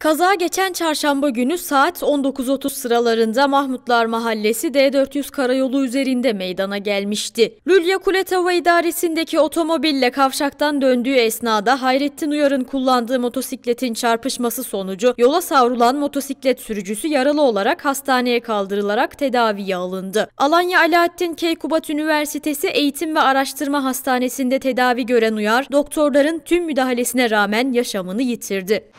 Kaza geçen çarşamba günü saat 19.30 sıralarında Mahmutlar Mahallesi D400 karayolu üzerinde meydana gelmişti. Lülya Kulet Hava İdaresi'ndeki otomobille kavşaktan döndüğü esnada Hayrettin Uyar'ın kullandığı motosikletin çarpışması sonucu yola savrulan motosiklet sürücüsü yaralı olarak hastaneye kaldırılarak tedaviye alındı. Alanya Alaaddin Keykubat Üniversitesi Eğitim ve Araştırma Hastanesi'nde tedavi gören Uyar, doktorların tüm müdahalesine rağmen yaşamını yitirdi.